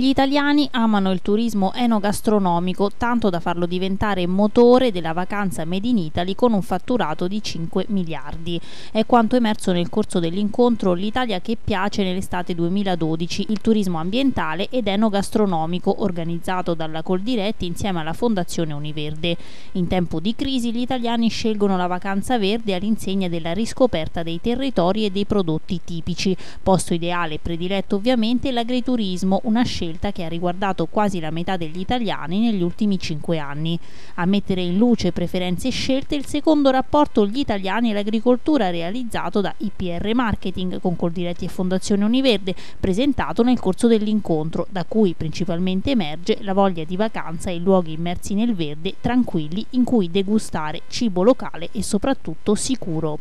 Gli italiani amano il turismo enogastronomico, tanto da farlo diventare motore della vacanza Made in Italy con un fatturato di 5 miliardi. È quanto emerso nel corso dell'incontro L'Italia che piace nell'estate 2012, il turismo ambientale ed enogastronomico organizzato dalla Coldiretti insieme alla Fondazione Univerde. In tempo di crisi gli italiani scelgono la vacanza verde all'insegna della riscoperta dei territori e dei prodotti tipici, posto ideale e prediletto ovviamente l'agriturismo, una scelta scelta che ha riguardato quasi la metà degli italiani negli ultimi cinque anni. A mettere in luce preferenze e scelte il secondo rapporto Gli italiani e l'agricoltura realizzato da IPR Marketing con Coldiretti e Fondazione Univerde, presentato nel corso dell'incontro, da cui principalmente emerge la voglia di vacanza e luoghi immersi nel verde, tranquilli, in cui degustare cibo locale e soprattutto sicuro.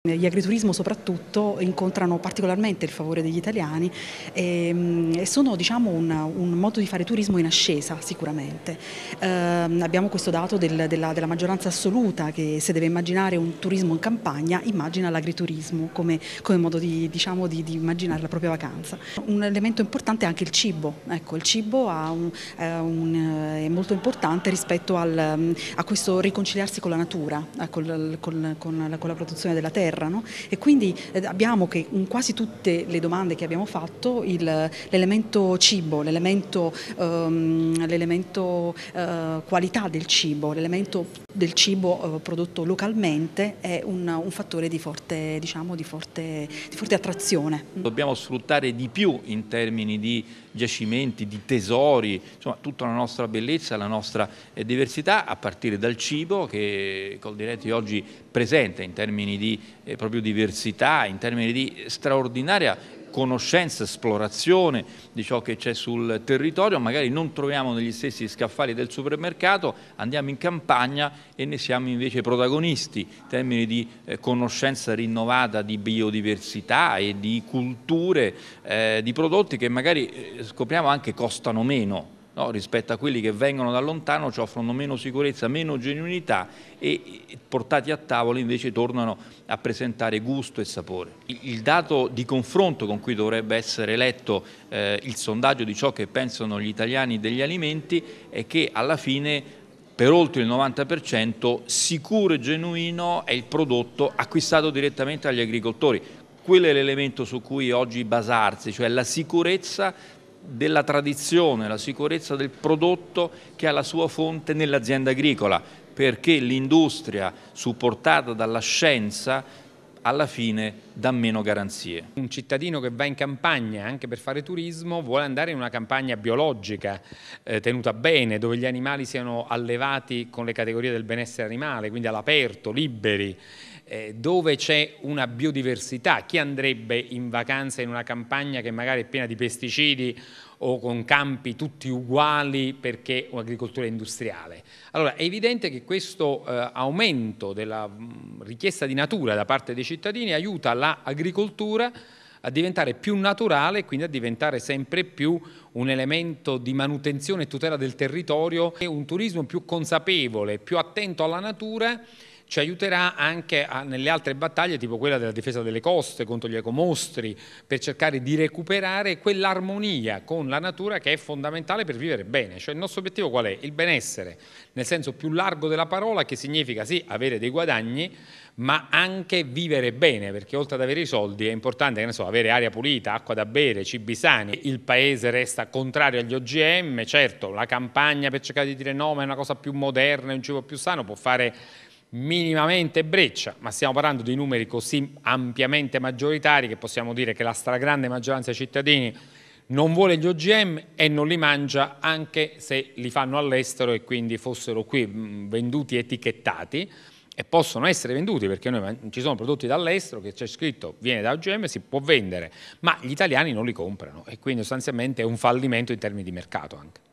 Gli agriturismo soprattutto incontrano particolarmente il favore degli italiani e, ehm, e sono diciamo, un, un, modo di fare turismo in ascesa sicuramente. Eh, abbiamo questo dato del, della, della, maggioranza assoluta che se deve immaginare un turismo in campagna immagina l'agriturismo come, come, modo di, diciamo, di, di, immaginare la propria vacanza. Un elemento importante è anche il cibo, ecco, il cibo un, è, eh, un, eh, è, molto importante rispetto al, mm, a questo riconciliarsi con la natura, con, eh, con, con la, con la produzione della terra terra no? e quindi eh, abbiamo che in quasi tutte le domande che abbiamo fatto l'elemento cibo, l'elemento um, eh, qualità del cibo, l'elemento del cibo eh, prodotto localmente è un, un fattore di forte, diciamo, di, forte, di forte attrazione. Dobbiamo sfruttare di più in termini di giacimenti, di tesori, insomma tutta la nostra bellezza, la nostra eh, diversità a partire dal cibo che Coldiretti oggi presenta in termini di eh, proprio diversità, in termini di straordinaria conoscenza, esplorazione di ciò che c'è sul territorio, magari non troviamo negli stessi scaffali del supermercato, andiamo in campagna e ne siamo invece protagonisti, in termini di eh, conoscenza rinnovata di biodiversità e di culture, eh, di prodotti che magari eh, scopriamo anche costano meno no? rispetto a quelli che vengono da lontano ci offrono meno sicurezza, meno genuinità e eh, portati a tavola invece tornano a presentare gusto e sapore. Il dato di confronto con cui dovrebbe essere letto eh, il sondaggio di ciò che pensano gli italiani degli alimenti è che alla fine per oltre il 90% sicuro e genuino è il prodotto acquistato direttamente agli agricoltori. Quello è l'elemento su cui oggi basarsi, cioè la sicurezza della tradizione, la sicurezza del prodotto che ha la sua fonte nell'azienda agricola, perché l'industria supportata dalla scienza alla fine dà meno garanzie. Un cittadino che va in campagna anche per fare turismo vuole andare in una campagna biologica eh, tenuta bene, dove gli animali siano allevati con le categorie del benessere animale, quindi all'aperto, liberi, eh, dove c'è una biodiversità. Chi andrebbe in vacanza in una campagna che magari è piena di pesticidi o con campi tutti uguali perché un'agricoltura industriale. Allora è evidente che questo eh, aumento della mm, richiesta di natura da parte dei cittadini aiuta l'agricoltura a diventare più naturale e quindi a diventare sempre più un elemento di manutenzione e tutela del territorio e un turismo più consapevole, più attento alla natura ci aiuterà anche a, nelle altre battaglie, tipo quella della difesa delle coste contro gli ecomostri, per cercare di recuperare quell'armonia con la natura che è fondamentale per vivere bene. Cioè il nostro obiettivo qual è? Il benessere, nel senso più largo della parola, che significa sì avere dei guadagni, ma anche vivere bene, perché oltre ad avere i soldi è importante so, avere aria pulita, acqua da bere, cibi sani. Il paese resta contrario agli OGM, certo la campagna per cercare di dire no, ma è una cosa più moderna, è un cibo più sano, può fare minimamente breccia, ma stiamo parlando di numeri così ampiamente maggioritari che possiamo dire che la stragrande maggioranza dei cittadini non vuole gli OGM e non li mangia anche se li fanno all'estero e quindi fossero qui mm, venduti etichettati e possono essere venduti perché noi, ci sono prodotti dall'estero che c'è scritto viene da OGM, si può vendere, ma gli italiani non li comprano e quindi sostanzialmente è un fallimento in termini di mercato anche.